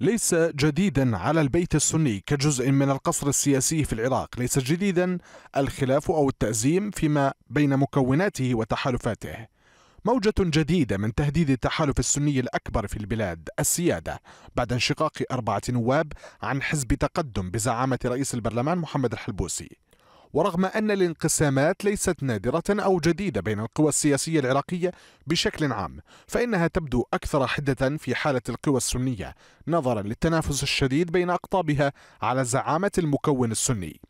ليس جديدا على البيت السني كجزء من القصر السياسي في العراق ليس جديدا الخلاف أو التأزيم فيما بين مكوناته وتحالفاته موجة جديدة من تهديد التحالف السني الأكبر في البلاد السيادة بعد انشقاق أربعة نواب عن حزب تقدم بزعامة رئيس البرلمان محمد الحلبوسي ورغم أن الانقسامات ليست نادرة أو جديدة بين القوى السياسية العراقية بشكل عام فإنها تبدو أكثر حدة في حالة القوى السنية نظرا للتنافس الشديد بين أقطابها على زعامة المكون السني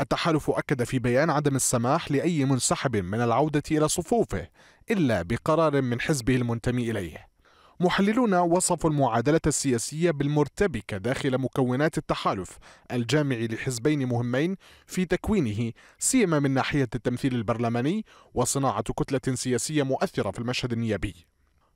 التحالف أكد في بيان عدم السماح لأي منسحب من العودة إلى صفوفه إلا بقرار من حزبه المنتمي إليه محللون وصفوا المعادلة السياسية بالمرتبكة داخل مكونات التحالف الجامع لحزبين مهمين في تكوينه سيما من ناحية التمثيل البرلماني وصناعة كتلة سياسية مؤثرة في المشهد النيابي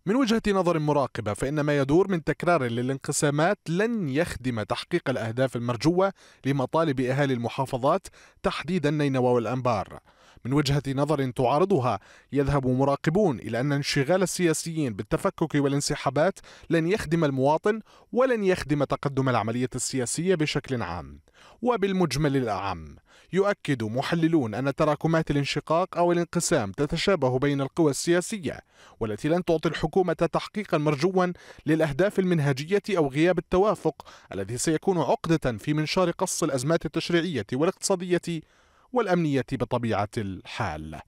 من وجهة نظر مراقبة فإن ما يدور من تكرار للانقسامات لن يخدم تحقيق الأهداف المرجوة لمطالب أهالي المحافظات تحديدا نينوى والأنبار من وجهة نظر تعارضها يذهب مراقبون إلى أن انشغال السياسيين بالتفكك والانسحابات لن يخدم المواطن ولن يخدم تقدم العملية السياسية بشكل عام وبالمجمل الأعم يؤكد محللون أن تراكمات الانشقاق أو الانقسام تتشابه بين القوى السياسية والتي لن تعطي الحكومة تحقيقا مرجوا للأهداف المنهجية أو غياب التوافق الذي سيكون عقدة في منشار قص الأزمات التشريعية والاقتصادية والأمنية بطبيعة الحال.